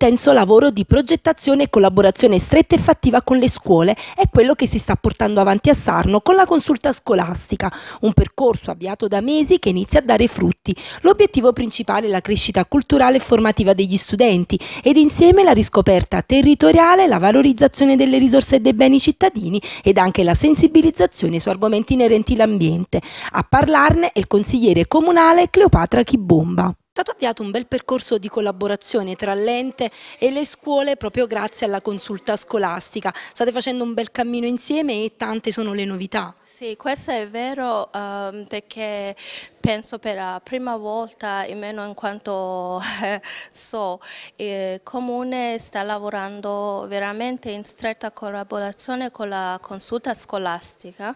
intenso lavoro di progettazione e collaborazione stretta e fattiva con le scuole è quello che si sta portando avanti a Sarno con la consulta scolastica, un percorso avviato da mesi che inizia a dare frutti. L'obiettivo principale è la crescita culturale e formativa degli studenti ed insieme la riscoperta territoriale, la valorizzazione delle risorse e dei beni cittadini ed anche la sensibilizzazione su argomenti inerenti l'ambiente. A parlarne è il consigliere comunale Cleopatra Chibomba stato avviato un bel percorso di collaborazione tra l'ente e le scuole proprio grazie alla consulta scolastica. State facendo un bel cammino insieme e tante sono le novità. Sì, questo è vero um, perché penso per la prima volta, almeno in quanto so, il eh, Comune sta lavorando veramente in stretta collaborazione con la consulta scolastica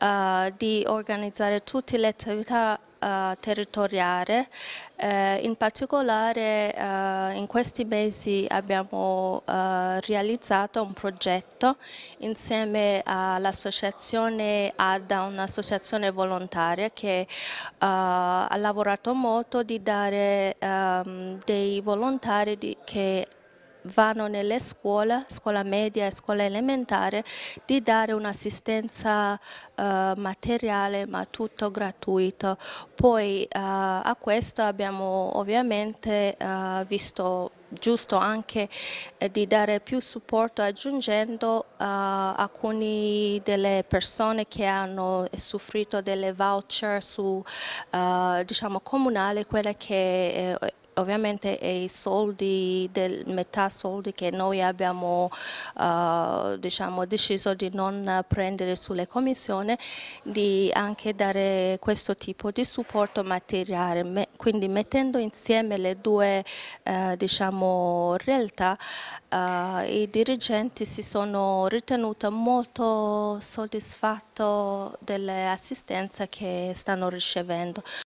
uh, di organizzare tutte le attività eh, territoriale. Uh, in particolare uh, in questi mesi abbiamo realizzato un progetto insieme all'associazione ADA, un'associazione volontaria che ha lavorato molto di dare um, dei volontari di, che vanno nelle scuole, scuola media e scuola elementare, di dare un'assistenza eh, materiale ma tutto gratuito. Poi eh, a questo abbiamo ovviamente eh, visto giusto anche eh, di dare più supporto aggiungendo eh, alcune delle persone che hanno soffrito delle voucher su eh, diciamo comunale quella che ovviamente i soldi, del, metà soldi che noi abbiamo uh, diciamo, deciso di non prendere sulle commissioni, di anche dare questo tipo di supporto materiale, Me, quindi mettendo insieme le due uh, diciamo, realtà uh, i dirigenti si sono ritenuti molto soddisfatti dell'assistenza che stanno ricevendo.